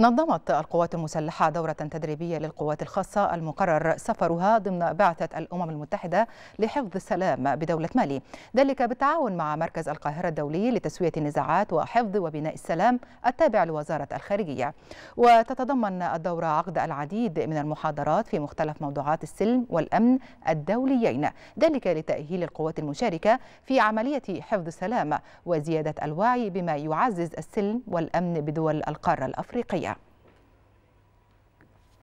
نظمت القوات المسلحة دورة تدريبية للقوات الخاصة المقرر سفرها ضمن بعثة الأمم المتحدة لحفظ السلام بدولة مالي ذلك بالتعاون مع مركز القاهرة الدولي لتسوية النزاعات وحفظ وبناء السلام التابع لوزارة الخارجية وتتضمن الدورة عقد العديد من المحاضرات في مختلف موضوعات السلم والأمن الدوليين ذلك لتأهيل القوات المشاركة في عملية حفظ السلام وزيادة الوعي بما يعزز السلم والأمن بدول القارة الأفريقية